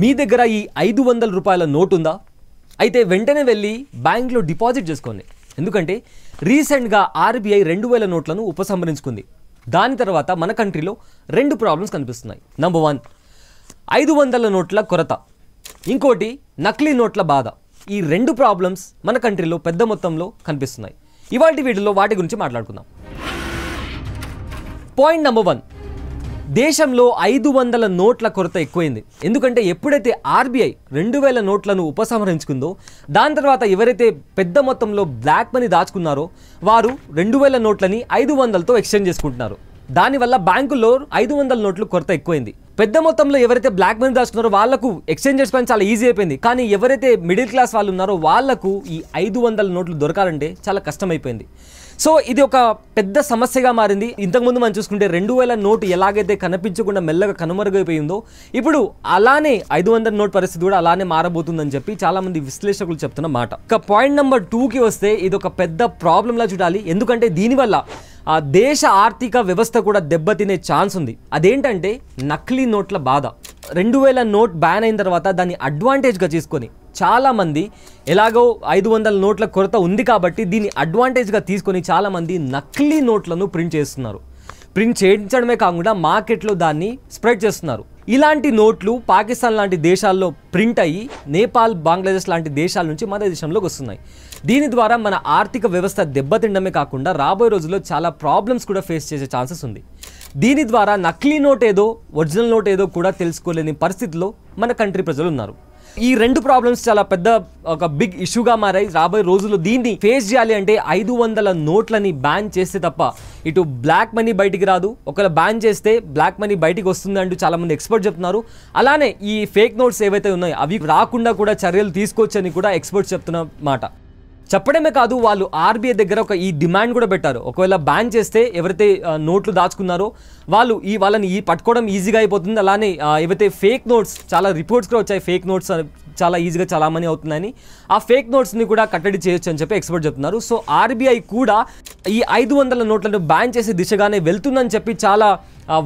మీ దగ్గర ఈ ఐదు వందల రూపాయల నోట్ ఉందా అయితే వెంటనే వెళ్ళి బ్యాంక్లో డిపాజిట్ చేసుకోండి ఎందుకంటే రీసెంట్గా ఆర్బీఐ రెండు వేల నోట్లను ఉపసంహరించుకుంది దాని తర్వాత మన కంట్రీలో రెండు ప్రాబ్లమ్స్ కనిపిస్తున్నాయి నంబర్ వన్ ఐదు వందల నోట్ల కొరత ఇంకోటి నకిలీ నోట్ల బాధ ఈ రెండు ప్రాబ్లమ్స్ మన కంట్రీలో పెద్ద మొత్తంలో కనిపిస్తున్నాయి ఇవాటి వీటిలో వాటి గురించి మాట్లాడుకుందాం పాయింట్ నెంబర్ వన్ దేశంలో ఐదు వందల నోట్ల కొరత ఎక్కువైంది ఎందుకంటే ఎప్పుడైతే ఆర్బీఐ రెండు వేల నోట్లను ఉపసంహరించుకుందో దాని తర్వాత ఎవరైతే పెద్ద మొత్తంలో బ్లాక్ మనీ దాచుకున్నారో వారు రెండు వేల నోట్లని ఐదు వందలతో ఎక్స్చేంజ్ చేసుకుంటున్నారు దానివల్ల బ్యాంకుల్లో ఐదు వందల నోట్లు కొరత ఎక్కువైంది పెద్ద మొత్తంలో ఎవరైతే బ్లాక్ మనీ దాచుకున్నారో వాళ్ళకు ఎక్స్చేంజ్ పైన చాలా ఈజీ అయిపోయింది కానీ ఎవరైతే మిడిల్ క్లాస్ వాళ్ళు ఉన్నారో వాళ్లకు ఈ ఐదు వందల నోట్లు దొరకాలంటే చాలా కష్టమైపోయింది సో ఇది ఒక పెద్ద సమస్యగా మారింది ఇంతకుముందు మనం చూసుకుంటే రెండు వేల నోటు ఎలాగైతే కనిపించకుండా మెల్లగా కనుమరుగైపోయిందో ఇప్పుడు అలానే ఐదు వందల నోట్ పరిస్థితి కూడా అలానే మారబోతుందని చెప్పి చాలామంది విశ్లేషకులు చెప్తున్న మాట ఇక పాయింట్ నెంబర్ టూకి వస్తే ఇది ఒక పెద్ద ప్రాబ్లంలా చూడాలి ఎందుకంటే దీనివల్ల ఆ దేశ ఆర్థిక వ్యవస్థ కూడా దెబ్బతినే ఛాన్స్ ఉంది అదేంటంటే నకిలీ నోట్ల బాధ రెండు వేల నోట్ బ్యాన్ అయిన తర్వాత దాన్ని అడ్వాంటేజ్గా తీసుకొని చాలామంది ఎలాగో ఐదు వందల నోట్ల కొరత ఉంది కాబట్టి దీన్ని అడ్వాంటేజ్గా తీసుకొని చాలామంది నకిలీ నోట్లను ప్రింట్ చేస్తున్నారు ప్రింట్ చేయించడమే కాకుండా మార్కెట్లో దాన్ని స్ప్రెడ్ చేస్తున్నారు ఇలాంటి నోట్లు పాకిస్తాన్ లాంటి దేశాల్లో ప్రింట్ అయ్యి నేపాల్ బంగ్లాదేశ్ లాంటి దేశాల నుంచి మన దేశంలోకి వస్తున్నాయి దీని ద్వారా మన ఆర్థిక వ్యవస్థ దెబ్బతిండమే కాకుండా రాబోయే రోజుల్లో చాలా ప్రాబ్లమ్స్ కూడా ఫేస్ చేసే ఛాన్సెస్ ఉంది దీని ద్వారా నకిలీ నోట్ ఏదో ఒరిజినల్ నోట్ ఏదో కూడా తెలుసుకోలేని పరిస్థితిలో మన కంట్రీ ప్రజలు ఉన్నారు ఈ రెండు ప్రాబ్లమ్స్ చాలా పెద్ద ఒక బిగ్ ఇష్యూగా మారాయి రాబోయే రోజుల్లో దీన్ని ఫేస్ చేయాలి అంటే ఐదు వందల నోట్లని బ్యాన్ చేస్తే తప్ప ఇటు బ్లాక్ మనీ బయటికి రాదు ఒకవేళ బ్యాన్ చేస్తే బ్లాక్ మనీ బయటికి వస్తుంది అంటూ చాలామంది ఎక్స్పర్ట్ చెప్తున్నారు అలానే ఈ ఫేక్ నోట్స్ ఏవైతే ఉన్నాయో అవి రాకుండా కూడా చర్యలు తీసుకోవచ్చని కూడా ఎక్స్పర్ట్స్ చెప్తున్న మాట చెప్పడమే కాదు వాళ్ళు ఆర్బీఐ దగ్గర ఒక ఈ డిమాండ్ కూడా పెట్టారు ఒకవేళ బ్యాన్ చేస్తే ఎవరైతే నోట్లు దాచుకున్నారో వాళ్ళు ఈ వాళ్ళని ఈ పట్టుకోవడం ఈజీగా అయిపోతుంది అలానే ఏవైతే ఫేక్ నోట్స్ చాలా రిపోర్ట్స్ కూడా వచ్చాయి ఫేక్ నోట్స్ చాలా ఈజీగా మనీ అవుతుందని ఆ ఫేక్ నోట్స్ని కూడా కట్టడి చేయొచ్చు అని చెప్పి ఎక్స్పర్ట్ చెప్తున్నారు సో ఆర్బీఐ కూడా ఈ ఐదు వందల నోట్లను బ్యాన్ చేసే దిశగానే వెళ్తుందని చెప్పి చాలా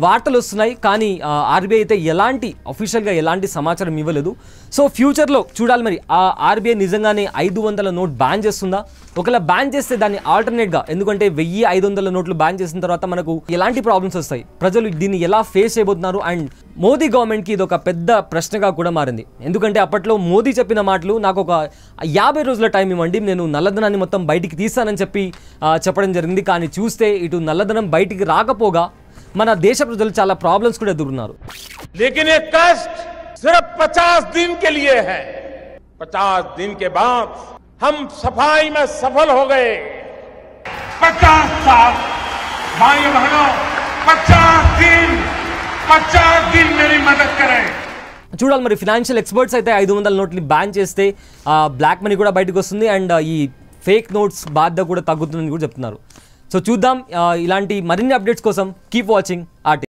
వార్తలు వస్తున్నాయి కానీ ఆర్బీఐ అయితే ఎలాంటి అఫీషియల్గా ఎలాంటి సమాచారం ఇవ్వలేదు సో ఫ్యూచర్లో చూడాలి మరి ఆ ఆర్బీఐ నిజంగానే ఐదు వందల నోట్ బ్యాన్ చేస్తుందా ఒకవేళ బ్యాన్ చేస్తే దాన్ని ఆల్టర్నేట్గా ఎందుకంటే వెయ్యి ఐదు వందల నోట్లు బ్యాన్ చేసిన తర్వాత మనకు ఎలాంటి ప్రాబ్లమ్స్ వస్తాయి ప్రజలు దీన్ని ఎలా ఫేస్ చేయబోతున్నారు అండ్ మోదీ గవర్నమెంట్కి ఇది ఒక పెద్ద ప్రశ్నగా కూడా మారింది ఎందుకంటే అప్పట్లో మోదీ చెప్పిన మాటలు నాకు ఒక యాభై రోజుల టైం ఇవ్వండి నేను నల్లధనాన్ని మొత్తం బయటికి తీస్తానని చెప్పి చెప్పడం జరిగింది కానీ చూస్తే ఇటు నల్లధనం బయటికి రాకపోగా मन देश प्रजल चाला प्रॉब्लम्स कुड़े दूर ना रो लेकिन ये कष्ट सिर्फ पचास दिन के लिए है पचास दिन के बाद हम सफाई में सफल हो गए पचास साल भाई बहनों पचास दिन पचास दिन मेरी मदद करें चूड़ा मैं फिनाशि एक्सपर्ट्स ईद नोट बैन ब्ला मनी बैठक अंड फेक नोट्स बाध्य तग्तनी சோ చూద్దాం ఇలాంటి మరిన్ని అప్డేట్స్ కోసం కీప్ వాచింగ్ ఆర్టి